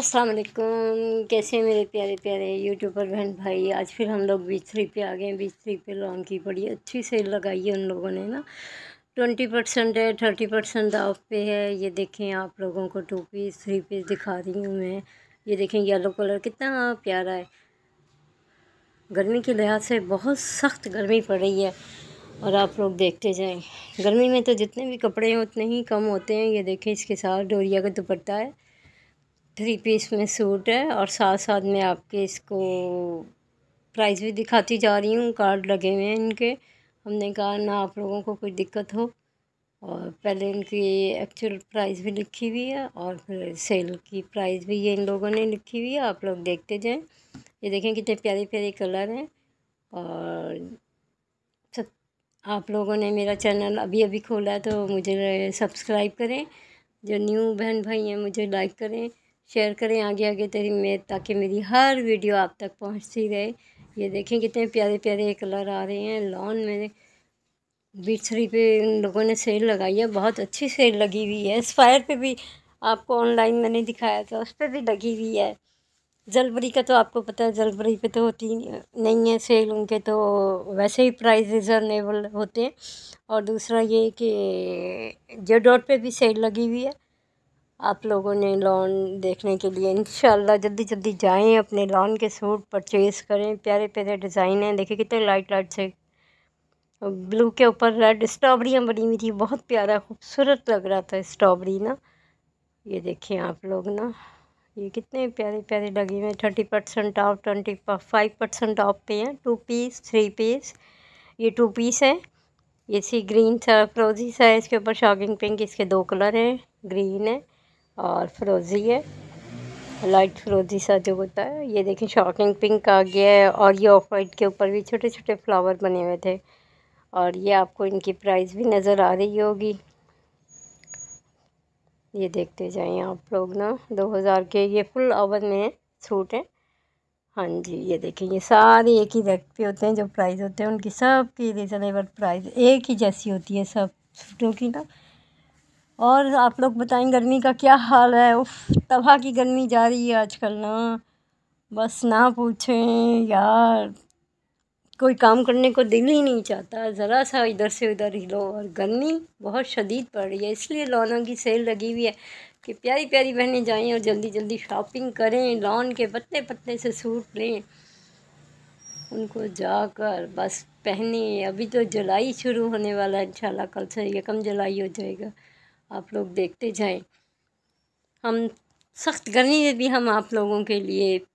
अस्सलाम वालेकुम कैसे मेरे प्यारे प्यारे यूट्यूबर बहन भाई आज फिर हम लोग बीच थ्री पे आ गए बीच थ्री पे लॉन्ग की बड़ी अच्छी सेल लगाई है उन लोगों ने ना ट्वेंटी परसेंट है थर्टी परसेंट ऑफ पे है ये देखें आप लोगों को टू पीस थ्री पीस दिखा रही हूँ मैं ये देखें येलो कलर कितना प्यारा है गर्मी के लिहाज से बहुत सख्त गर्मी पड़ रही है और आप लोग देखते जाएँ गर्मी में तो जितने भी कपड़े हैं उतने ही कम होते हैं ये देखें इसके साथ डोरिया का दुपट्टा है थ्री पीस में सूट है और साथ साथ में आपके इसको प्राइस भी दिखाती जा रही हूँ कार्ड लगे हुए हैं इनके हमने कहा ना आप लोगों को कोई दिक्कत हो और पहले इनकी एक्चुअल प्राइस भी लिखी हुई है और फिर सेल की प्राइस भी ये इन लोगों ने लिखी हुई है आप लोग देखते जाएं ये देखें कितने प्यारे प्यारे कलर हैं और सब आप लोगों ने मेरा चैनल अभी अभी खोला है तो मुझे सब्सक्राइब करें जो न्यू बहन भाई हैं मुझे लाइक करें शेयर करें आगे आगे तेरी मेहनत ताकि मेरी हर वीडियो आप तक पहुंचती रहे ये देखें कितने प्यारे प्यारे कलर आ रहे हैं लॉन में बीसरी पे उन लोगों ने सेल लगाई है बहुत अच्छी सेल लगी हुई है स्पायर पे भी आपको ऑनलाइन मैंने दिखाया था उस पर भी लगी हुई है जलबरी का तो आपको पता है जलबरी पे तो होती नहीं है सेल उनके तो वैसे ही प्राइस रिजनेबल होते हैं और दूसरा ये कि जेडोट पे भी सेल लगी हुई है आप लोगों ने लॉन देखने के लिए इन जल्दी जल्दी जाएं अपने लॉन के सूट परचेज़ करें प्यारे प्यारे डिज़ाइन हैं देखिए कितने लाइट लाइट से ब्लू के ऊपर रेड स्ट्रॉबेरियाँ बनी हुई थी बहुत प्यारा खूबसूरत लग रहा था स्ट्रॉबेरी ना ये देखिए आप लोग ना ये कितने प्यारे प्यारे लगे हुए thirty percent off twenty five percent off पे हैं टू पीस थ्री पीस ये टू पीस है ये सी ग्रीन सा फ्रोजी सा है इसके ऊपर शॉकिंग पिंक इसके दो कलर हैं ग्रीन है और फ्रोज़ी है लाइट फ्रोज़ी सा जो होता है ये देखें शॉकिंग पिंक आ गया है और ये ऑफ वाइट के ऊपर भी छोटे छोटे फ्लावर बने हुए थे और ये आपको इनकी प्राइस भी नज़र आ रही होगी ये देखते जाइए आप लोग ना 2000 के ये फुल ओवन में है सूट हैं हाँ जी ये देखें ये सारे एक ही रेट पे होते हैं जो प्राइस होते हैं उनकी सब की रिजनेबल प्राइस एक ही जैसी होती है सब सूटों की ना और आप लोग बताएं गर्मी का क्या हाल है उफ़ तबाह की गर्मी जा रही है आजकल ना बस ना पूछें यार कोई काम करने को दिल ही नहीं चाहता ज़रा सा इधर से उधर हिलो और गर्मी बहुत शदीद पड़ रही है इसलिए लॉनों की सेल लगी हुई है कि प्यारी प्यारी बहनें जाएं और जल्दी जल्दी शॉपिंग करें लॉन के पत्ते पत्ते से सूट लें उनको जाकर बस पहने अभी तो जुलाई शुरू होने वाला है इंशाल्लाह कल से कम जुलाई हो जाएगा आप लोग देखते जाएं हम सख्त गर्मी में भी हम आप लोगों के लिए